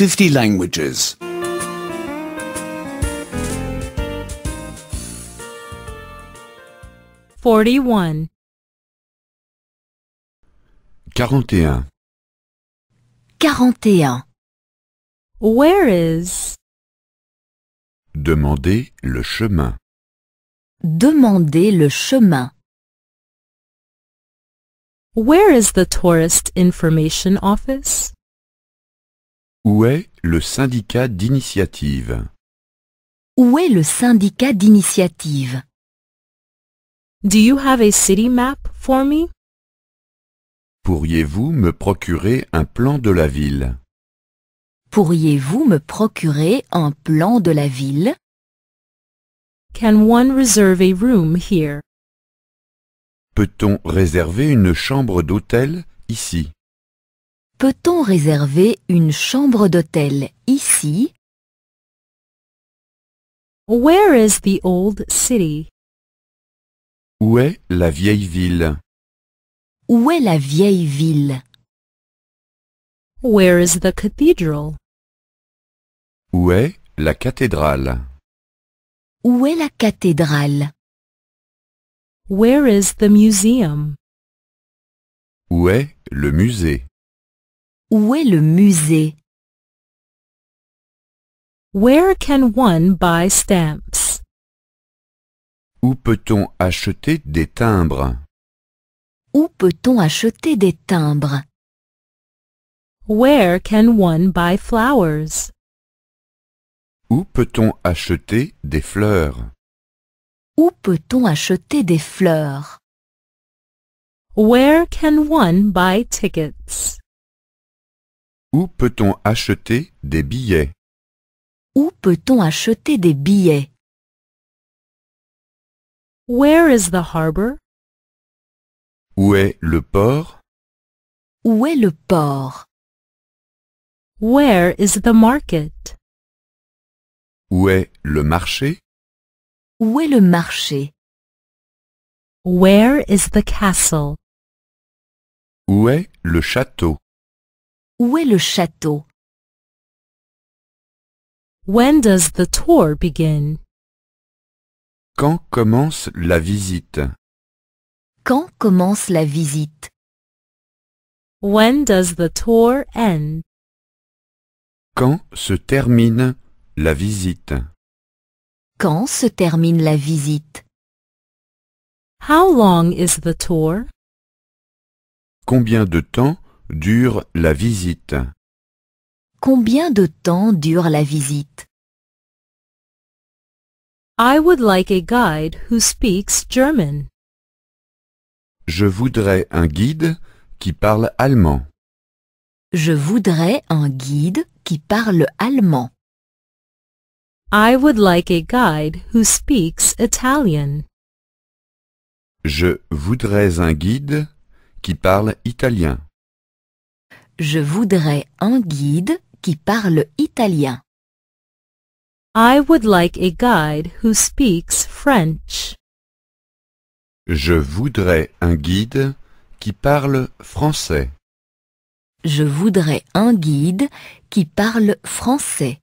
50 languages. 41. 41. 41. Where is Demandez le chemin. Demandez le chemin. Where is the tourist information office? Où est le syndicat d'initiative Où est le syndicat d'initiative Do you have a city map for me Pourriez-vous me procurer un plan de la ville Pourriez-vous me procurer un plan de la ville Can one reserve a room here Peut-on réserver une chambre d'hôtel ici Peut-on réserver une chambre d'hôtel ici? is the old Où est la vieille ville? Où est la vieille ville? Where is the cathedral? Où est la cathédrale? Où est la cathédrale? Where is the museum? Où est le musée? Où est le musée? Where can one buy stamps? Où peut-on acheter des timbres? Où peut-on acheter des timbres? Where can one buy flowers? Où peut-on acheter des fleurs? Où peut-on acheter des fleurs? Where can one buy tickets? Où peut-on acheter des billets Où peut-on acheter des billets Where is the harbor Où est le port Où est le port Where is the market Où est le marché Où est le marché Where is the castle Où est le château où est le château? When does the tour begin? Quand commence la visite? Quand commence la visite? When does the tour end? Quand se termine la visite? Quand se termine la visite? How long is the tour? Combien de temps dure la visite Combien de temps dure la visite I would like a guide who speaks German. Je voudrais un guide qui parle allemand. Je voudrais un guide qui parle allemand. I would like a guide who speaks Italian. Je voudrais un guide qui parle italien. Je voudrais un guide qui parle italien. I would like a guide who speaks French. Je voudrais un guide qui parle français. Je voudrais un guide qui parle français.